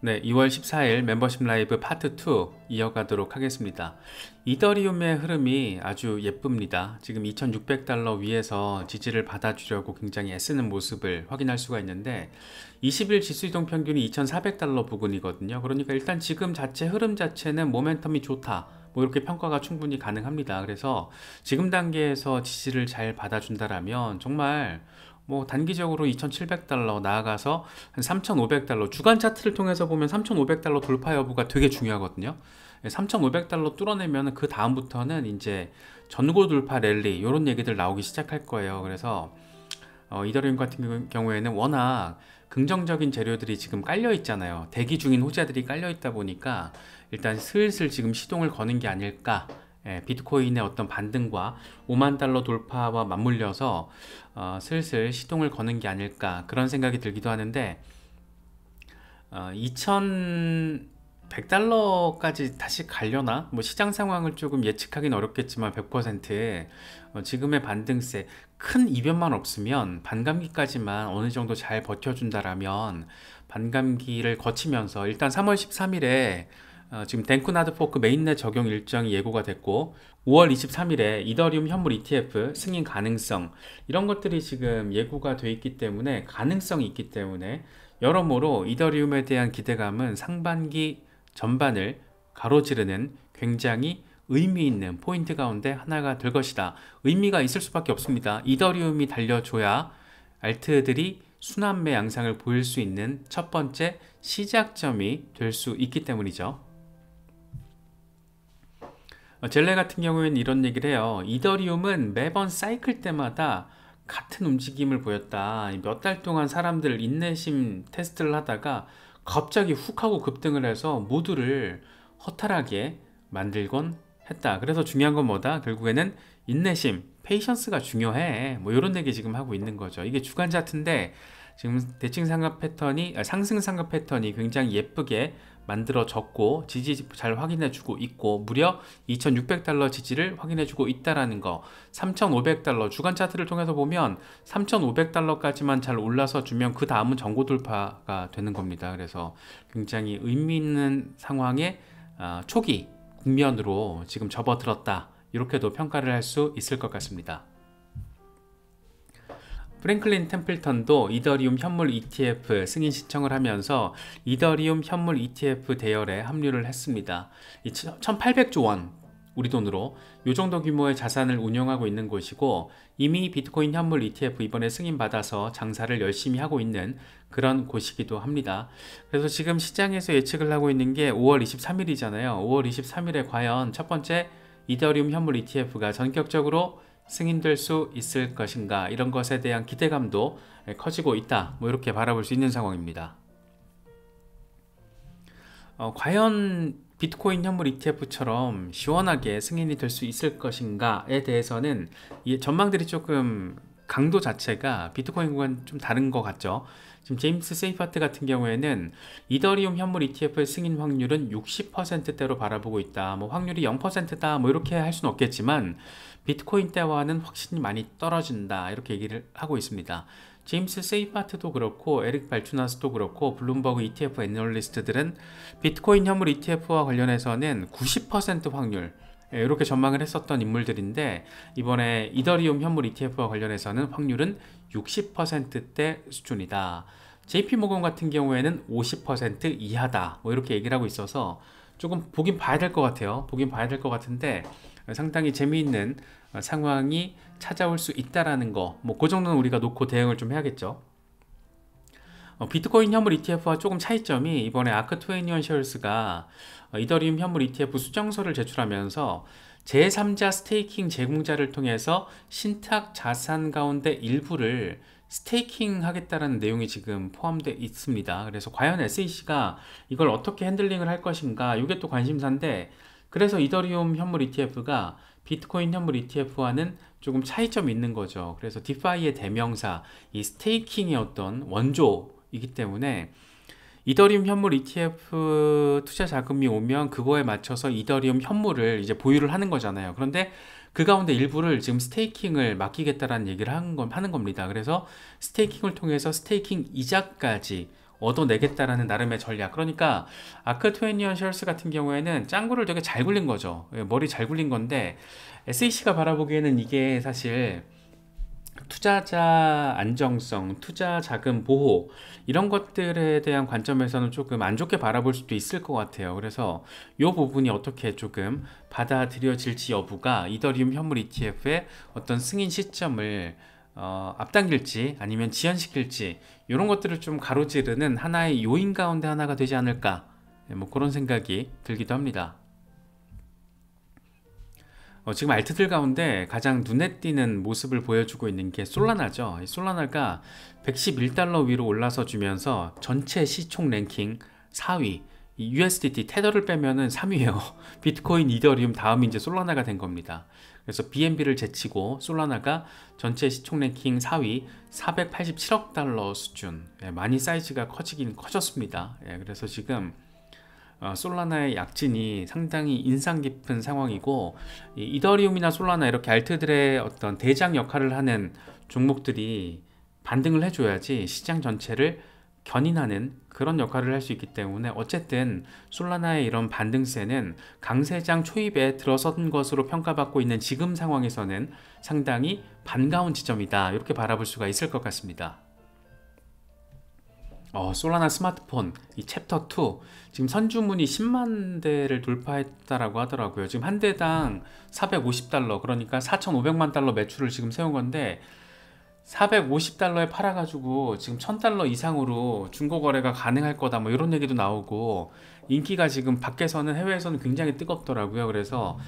네, 2월 14일 멤버십 라이브 파트 2 이어가도록 하겠습니다. 이더리움의 흐름이 아주 예쁩니다. 지금 2600달러 위에서 지지를 받아주려고 굉장히 애쓰는 모습을 확인할 수가 있는데 20일 지수이동 평균이 2400달러 부근이거든요. 그러니까 일단 지금 자체 흐름 자체는 모멘텀이 좋다. 뭐 이렇게 평가가 충분히 가능합니다. 그래서 지금 단계에서 지지를 잘 받아준다라면 정말 뭐 단기적으로 2,700달러 나아가서 한 3,500달러 주간 차트를 통해서 보면 3,500달러 돌파 여부가 되게 중요하거든요. 3,500달러 예, 뚫어내면 그 다음부터는 이제 전고 돌파 랠리 이런 얘기들 나오기 시작할 거예요. 그래서 어, 이더리움 같은 경우에는 워낙 긍정적인 재료들이 지금 깔려 있잖아요. 대기 중인 호재들이 깔려 있다 보니까 일단 슬슬 지금 시동을 거는 게 아닐까 예, 비트코인의 어떤 반등과 5만 달러 돌파와 맞물려서 어, 슬슬 시동을 거는 게 아닐까 그런 생각이 들기도 하는데 어, 2100달러까지 다시 갈려나? 뭐 시장 상황을 조금 예측하기는 어렵겠지만 100% 어, 지금의 반등세 큰 이변만 없으면 반감기까지만 어느 정도 잘 버텨준다라면 반감기를 거치면서 일단 3월 13일에 어, 지금 덴쿠나드 포크 메인넷 적용 일정이 예고가 됐고 5월 23일에 이더리움 현물 ETF 승인 가능성 이런 것들이 지금 예고가 돼 있기 때문에 가능성이 있기 때문에 여러모로 이더리움에 대한 기대감은 상반기 전반을 가로지르는 굉장히 의미 있는 포인트 가운데 하나가 될 것이다. 의미가 있을 수밖에 없습니다. 이더리움이 달려줘야 알트들이 순환매 양상을 보일 수 있는 첫 번째 시작점이 될 수 있기 때문이죠. 어, 젤레 같은 경우에는 이런 얘기를 해요. 이더리움은 매번 사이클 때마다 같은 움직임을 보였다. 몇 달 동안 사람들 인내심 테스트를 하다가 갑자기 훅 하고 급등을 해서 모두를 허탈하게 만들곤 했다. 그래서 중요한 건 뭐다? 결국에는 인내심, 페이션스가 중요해. 뭐 이런 얘기 지금 하고 있는 거죠. 이게 주간 차트인데 지금 대칭 상각 패턴이 아, 상승 상각 패턴이 굉장히 예쁘게 만들어졌고 지지 잘 확인해주고 있고 무려 2600달러 지지를 확인해주고 있다라는 거 3500달러 주간 차트를 통해서 보면 3500달러까지만 잘 올라서 주면 그 다음은 전고 돌파가 되는 겁니다 그래서 굉장히 의미 있는 상황에 아, 초기 국면으로 지금 접어들었다 이렇게도 평가를 할 수 있을 것 같습니다 프랭클린 템플턴도 이더리움 현물 ETF 승인 신청을 하면서 이더리움 현물 ETF 대열에 합류를 했습니다. 1800조 원 우리 돈으로 이 정도 규모의 자산을 운영하고 있는 곳이고 이미 비트코인 현물 ETF 이번에 승인받아서 장사를 열심히 하고 있는 그런 곳이기도 합니다. 그래서 지금 시장에서 예측을 하고 있는 게 5월 23일이잖아요. 5월 23일에 과연 첫 번째 이더리움 현물 ETF가 전격적으로 승인될 수 있을 것인가 이런 것에 대한 기대감도 예, 커지고 있다 뭐 이렇게 바라볼 수 있는 상황입니다 어, 과연 비트코인 현물 ETF처럼 시원하게 승인이 될 수 있을 것인가에 대해서는 전망들이 조금 강도 자체가 비트코인과는 좀 다른 것 같죠 지금 제임스 세이파트 같은 경우에는 이더리움 현물 ETF의 승인 확률은 60%대로 바라보고 있다. 뭐 확률이 0%다. 뭐 이렇게 할 수는 없겠지만 비트코인 때와는 확신이 많이 떨어진다. 이렇게 얘기를 하고 있습니다. 제임스 세이파트도 그렇고 에릭 발추나스도 그렇고 블룸버그 ETF 애널리스트들은 비트코인 현물 ETF와 관련해서는 90% 확률 예, 이렇게 전망을 했었던 인물들인데 이번에 이더리움 현물 ETF와 관련해서는 확률은 60%대 수준이다. JP모건 같은 경우에는 50% 이하다 뭐 이렇게 얘기를 하고 있어서 조금 보긴 봐야 될 것 같아요 보긴 봐야 될 것 같은데 상당히 재미있는 상황이 찾아올 수 있다라는 거뭐그 정도는 우리가 놓고 대응을 좀 해야겠죠 어, 비트코인 현물 ETF와 조금 차이점이 이번에 아크21 쉐어스가 어, 이더리움 현물 ETF 수정서를 제출하면서 제3자 스테이킹 제공자를 통해서 신탁 자산 가운데 일부를 스테이킹 하겠다는 내용이 지금 포함되어 있습니다. 그래서 과연 SEC가 이걸 어떻게 핸들링을 할 것인가 이게 또 관심사인데 그래서 이더리움 현물 ETF가 비트코인 현물 ETF와는 조금 차이점이 있는 거죠. 그래서 디파이의 대명사, 이 스테이킹의 어떤 원조 이기 때문에 이더리움 현물 ETF 투자 자금이 오면 그거에 맞춰서 이더리움 현물을 이제 보유를 하는 거잖아요. 그런데 그 가운데 일부를 지금 스테이킹을 맡기겠다라는 얘기를 한 건, 하는 겁니다. 그래서 스테이킹을 통해서 스테이킹 이자까지 얻어내겠다라는 나름의 전략. 그러니까 아크 트웬니언 셜스 같은 경우에는 짱구를 되게 잘 굴린 거죠. 머리 잘 굴린 건데 SEC가 바라보기에는 이게 사실 투자자 안정성, 투자 자금 보호 이런 것들에 대한 관점에서는 조금 안 좋게 바라볼 수도 있을 것 같아요. 그래서 이 부분이 어떻게 조금 받아들여질지 여부가 이더리움 현물 ETF의 어떤 승인 시점을 어, 앞당길지 아니면 지연시킬지 이런 것들을 좀 가로지르는 하나의 요인 가운데 하나가 되지 않을까 네, 뭐 그런 생각이 들기도 합니다. 어, 지금 알트들 가운데 가장 눈에 띄는 모습을 보여주고 있는 게 솔라나죠. 솔라나가 111달러 위로 올라서 주면서 전체 시총 랭킹 4위 USDT 테더를 빼면은 3위예요. 비트코인, 이더리움 다음이 이제 솔라나가 된 겁니다. 그래서 BNB를 제치고 솔라나가 전체 시총 랭킹 4위 487억 달러 수준 예, 많이 사이즈가 커지긴 커졌습니다. 예, 그래서 지금 아, 솔라나의 약진이 상당히 인상 깊은 상황이고 이더리움이나 솔라나 이렇게 알트들의 어떤 대장 역할을 하는 종목들이 반등을 해줘야지 시장 전체를 견인하는 그런 역할을 할 수 있기 때문에 어쨌든 솔라나의 이런 반등세는 강세장 초입에 들어선 것으로 평가받고 있는 지금 상황에서는 상당히 반가운 지점이다 이렇게 바라볼 수가 있을 것 같습니다. 어, 솔라나 스마트폰 이 챕터 2 지금 선주문이 10만 대를 돌파했다라고 하더라고요. 지금 한 대당 450달러 그러니까 4,500만 달러 매출을 지금 세운 건데 450달러에 팔아가지고 지금 1000달러 이상으로 중고 거래가 가능할 거다 뭐 이런 얘기도 나오고 인기가 지금 밖에서는 해외에서는 굉장히 뜨겁더라고요. 그래서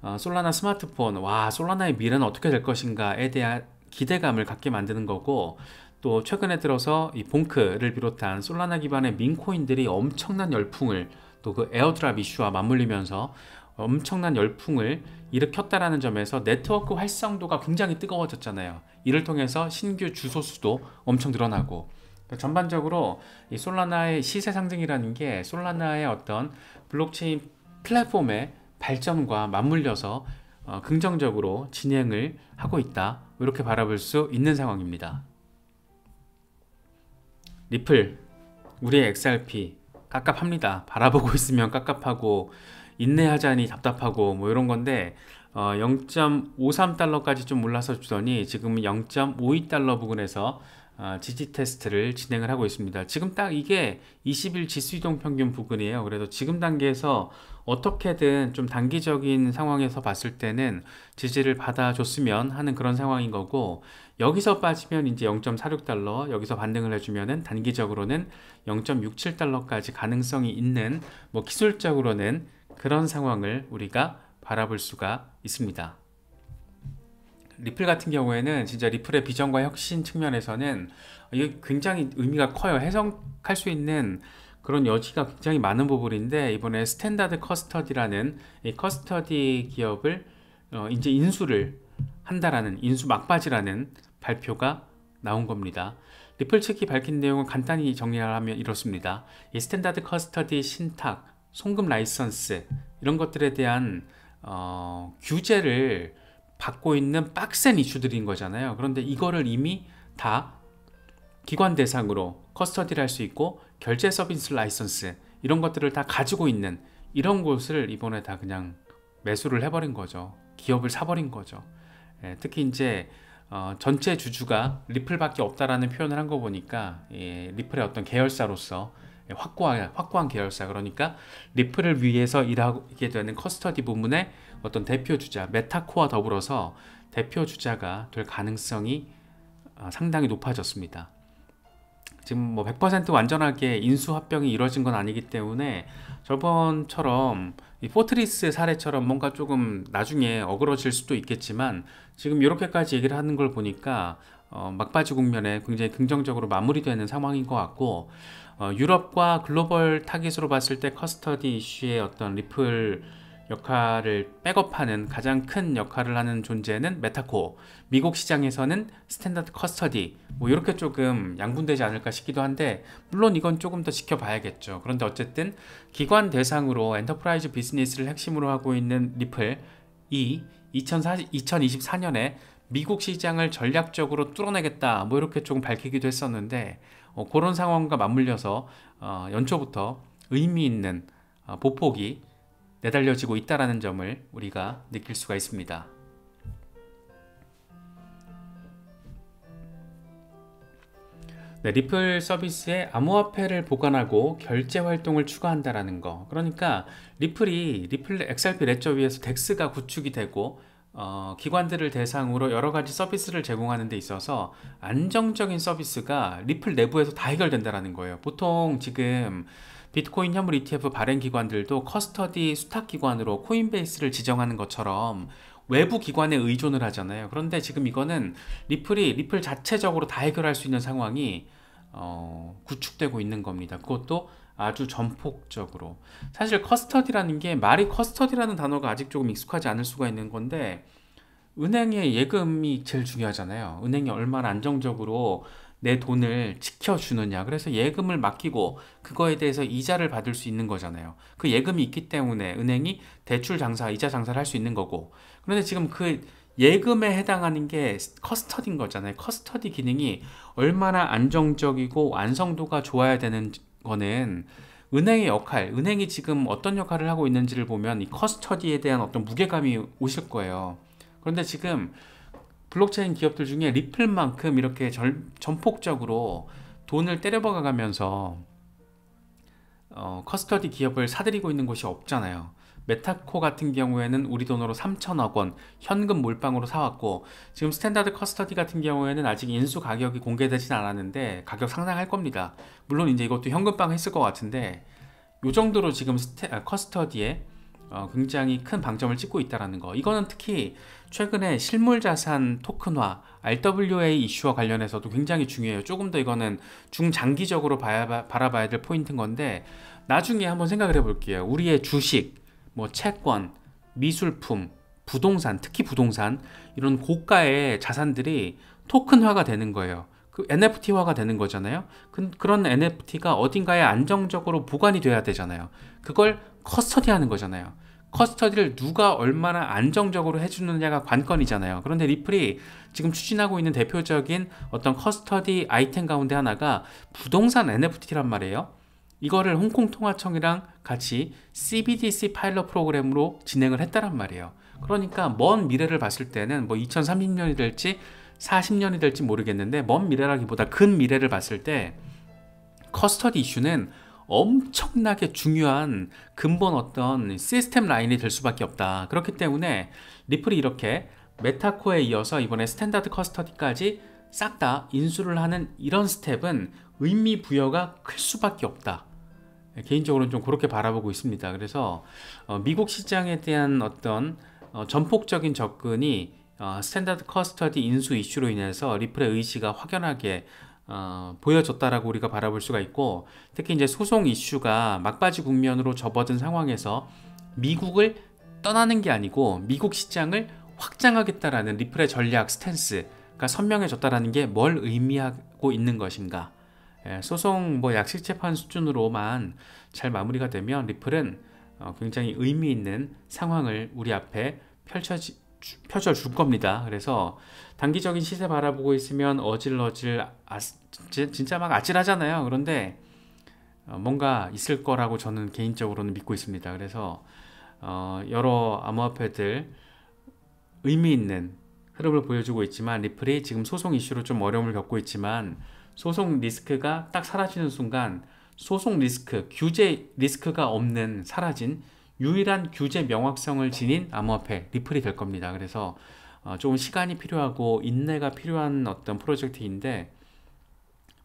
어, 솔라나 스마트폰 와 솔라나의 미래는 어떻게 될 것인가에 대한 기대감을 갖게 만드는 거고 또 최근에 들어서 이 봉크를 비롯한 솔라나 기반의 민코인들이 엄청난 열풍을 또 그 에어드랍 이슈와 맞물리면서 엄청난 열풍을 일으켰다라는 점에서 네트워크 활성도가 굉장히 뜨거워졌잖아요. 이를 통해서 신규 주소수도 엄청 늘어나고 그러니까 전반적으로 이 솔라나의 시세 상승이라는 게 솔라나의 어떤 블록체인 플랫폼의 발전과 맞물려서 어, 긍정적으로 진행을 하고 있다 이렇게 바라볼 수 있는 상황입니다. 리플 우리의 XRP 깝깝합니다 바라보고 있으면 깝깝하고 인내하자니 답답하고 뭐 이런 건데 어 0.53달러까지 좀 올라서 주더니 지금은 0.52달러 부근에서 어, 지지 테스트를 진행을 하고 있습니다. 지금 딱 이게 20일 지수이동 평균 부근이에요. 그래서 지금 단계에서 어떻게든 좀 단기적인 상황에서 봤을 때는 지지를 받아줬으면 하는 그런 상황인 거고 여기서 빠지면 이제 0.46달러, 여기서 반등을 해주면은 단기적으로는 0.67달러까지 가능성이 있는 뭐 기술적으로는 그런 상황을 우리가 바라볼 수가 있습니다. 리플 같은 경우에는 진짜 리플의 비전과 혁신 측면에서는 이게 굉장히 의미가 커요. 해석할 수 있는 그런 여지가 굉장히 많은 부분인데 이번에 스탠다드 커스터디라는 커스터디 기업을 어 이제 인수를 한다라는 인수 막바지라는 발표가 나온 겁니다. 리플 측이 밝힌 내용을 간단히 정리하면 이렇습니다. 이 스탠다드 커스터디 신탁, 송금 라이선스 이런 것들에 대한 어, 규제를 받고 있는 빡센 이슈들인 거잖아요. 그런데 이거를 이미 다 기관 대상으로 커스터디를 할 수 있고 결제 서비스 라이선스 이런 것들을 다 가지고 있는 이런 곳을 이번에 다 그냥 매수를 해버린 거죠. 기업을 사버린 거죠. 예, 특히 이제 어, 전체 주주가 리플밖에 없다라는 표현을 한 거 보니까 예, 리플의 어떤 계열사로서 예, 확고한, 확고한 계열사 그러니까 리플을 위해서 일하게 되는 커스터디 부문의 어떤 대표 주자 메타코와 더불어서 대표 주자가 될 가능성이 어, 상당히 높아졌습니다. 지금 뭐 100% 완전하게 인수합병이 이루어진 건 아니기 때문에 저번처럼 이 포트리스 사례처럼 뭔가 조금 나중에 어그러질 수도 있겠지만 지금 이렇게까지 얘기를 하는 걸 보니까 어, 막바지 국면에 굉장히 긍정적으로 마무리되는 상황인 것 같고 어, 유럽과 글로벌 타깃으로 봤을 때 커스터디 이슈의 어떤 리플 역할을 백업하는 가장 큰 역할을 하는 존재는 메타코 미국 시장에서는 스탠다드 커스터디 뭐 이렇게 조금 양분되지 않을까 싶기도 한데 물론 이건 조금 더 지켜봐야겠죠 그런데 어쨌든 기관 대상으로 엔터프라이즈 비즈니스를 핵심으로 하고 있는 리플 이 2024년에 미국 시장을 전략적으로 뚫어내겠다 뭐 이렇게 조금 밝히기도 했었는데 어, 그런 상황과 맞물려서 어, 연초부터 의미 있는 어, 보폭이 매달려지고 있다라는 점을 우리가 느낄 수가 있습니다. 네, 리플 서비스에 암호화폐를 보관하고 결제 활동을 추가한다라는 거. 그러니까 리플이 리플 XRP 렛저 위에서 덱스가 구축이 되고 어, 기관들을 대상으로 여러 가지 서비스를 제공하는 데 있어서 안정적인 서비스가 리플 내부에서 다 해결된다라는 거예요. 보통 지금 비트코인 현물 ETF 발행 기관들도 커스터디 수탁 기관으로 코인베이스를 지정하는 것처럼 외부 기관에 의존을 하잖아요. 그런데 지금 이거는 리플이 리플 자체적으로 다 해결할 수 있는 상황이 어, 구축되고 있는 겁니다. 그것도 아주 전폭적으로. 사실 커스터디라는 게 말이 커스터디라는 단어가 아직 조금 익숙하지 않을 수가 있는 건데 은행의 예금이 제일 중요하잖아요. 은행이 얼마나 안정적으로 내 돈을 지켜주느냐. 그래서 예금을 맡기고 그거에 대해서 이자를 받을 수 있는 거잖아요. 그 예금이 있기 때문에 은행이 대출 장사, 이자 장사를 할 수 있는 거고. 그런데 지금 그 예금에 해당하는 게 커스터디인 거잖아요. 커스터디 기능이 얼마나 안정적이고 완성도가 좋아야 되는 거는 은행의 역할, 은행이 지금 어떤 역할을 하고 있는지를 보면 이 커스터디에 대한 어떤 무게감이 오실 거예요. 그런데 지금 블록체인 기업들 중에 리플만큼 이렇게 절, 전폭적으로 돈을 때려박아가면서 어, 커스터디 기업을 사들이고 있는 곳이 없잖아요. 메타코 같은 경우에는 우리 돈으로 3천억 원 현금 몰빵으로 사왔고 지금 스탠다드 커스터디 같은 경우에는 아직 인수 가격이 공개되진 않았는데 가격 상당할 겁니다. 물론 이제 이것도 현금빵 했을 것 같은데 요 정도로 지금 스테, 아, 커스터디에 어, 굉장히 큰 방점을 찍고 있다는 거 이거는 특히 최근에 실물자산 토큰화 RWA 이슈와 관련해서도 굉장히 중요해요 조금 더 이거는 중장기적으로 봐야, 바라봐야 될 포인트인 건데 나중에 한번 생각을 해볼게요 우리의 주식, 뭐 채권, 미술품, 부동산 특히 부동산 이런 고가의 자산들이 토큰화가 되는 거예요 그 NFT화가 되는 거잖아요 그, 그런 NFT가 어딘가에 안정적으로 보관이 돼야 되잖아요 그걸 커스터디하는 거잖아요. 커스터디를 누가 얼마나 안정적으로 해주느냐가 관건이잖아요. 그런데 리플이 지금 추진하고 있는 대표적인 어떤 커스터디 아이템 가운데 하나가 부동산 NFT란 말이에요. 이거를 홍콩통화청이랑 같이 CBDC 파일럿 프로그램으로 진행을 했다란 말이에요. 그러니까 먼 미래를 봤을 때는 뭐 2030년이 될지 40년이 될지 모르겠는데 먼 미래라기보다 근 미래를 봤을 때 커스터디 이슈는 엄청나게 중요한 근본 어떤 시스템 라인이 될 수밖에 없다 그렇기 때문에 리플이 이렇게 메타코에 이어서 이번에 스탠다드 커스터디까지 싹 다 인수를 하는 이런 스텝은 의미 부여가 클 수밖에 없다 예, 개인적으로는 좀 그렇게 바라보고 있습니다 그래서 어, 미국 시장에 대한 어떤 어, 전폭적인 접근이 어, 스탠다드 커스터디 인수 이슈로 인해서 리플의 의지가 확연하게 어, 보여졌다라고 우리가 바라볼 수가 있고 특히 이제 소송 이슈가 막바지 국면으로 접어든 상황에서 미국을 떠나는 게 아니고 미국 시장을 확장하겠다라는 리플의 전략 스탠스가 선명해졌다라는 게 뭘 의미하고 있는 것인가 예, 소송 뭐 약식 재판 수준으로만 잘 마무리가 되면 리플은 어, 굉장히 의미 있는 상황을 우리 앞에 펼쳐지 펼쳐줄 겁니다. 그래서 단기적인 시세 바라보고 있으면 어질어질 아, 진짜 막 아찔하잖아요. 그런데 어, 뭔가 있을 거라고 저는 개인적으로는 믿고 있습니다. 그래서 어, 여러 암호화폐들 의미 있는 흐름을 보여주고 있지만 리플이 지금 소송 이슈로 좀 어려움을 겪고 있지만 소송 리스크가 딱 사라지는 순간 소송 리스크, 규제 리스크가 없는 사라진 유일한 규제 명확성을 지닌 암호화폐 리플이 될 겁니다. 그래서 어, 조금 시간이 필요하고 인내가 필요한 어떤 프로젝트인데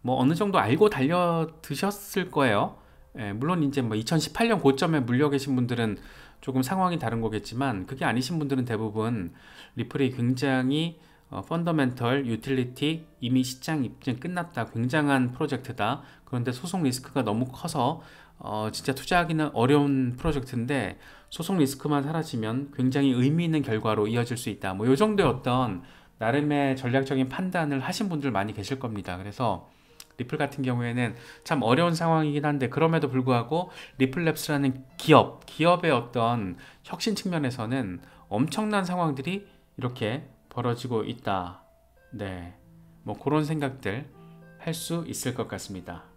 뭐 어느 정도 알고 달려드셨을 거예요. 예, 물론 이제 뭐 2018년 고점에 물려 계신 분들은 조금 상황이 다른 거겠지만 그게 아니신 분들은 대부분 리플이 굉장히 어, 펀더멘털, 유틸리티, 이미 시장 입증 끝났다, 굉장한 프로젝트다. 그런데 소송 리스크가 너무 커서 어, 진짜 투자하기는 어려운 프로젝트인데 소송 리스크만 사라지면 굉장히 의미 있는 결과로 이어질 수 있다. 뭐요 정도의 어떤 나름의 전략적인 판단을 하신 분들 많이 계실 겁니다. 그래서 리플 같은 경우에는 참 어려운 상황이긴 한데 그럼에도 불구하고 리플랩스라는 기업, 기업의 어떤 혁신 측면에서는 엄청난 상황들이 이렇게 벌어지고 있다. 네. 뭐 그런 생각들 할 수 있을 것 같습니다.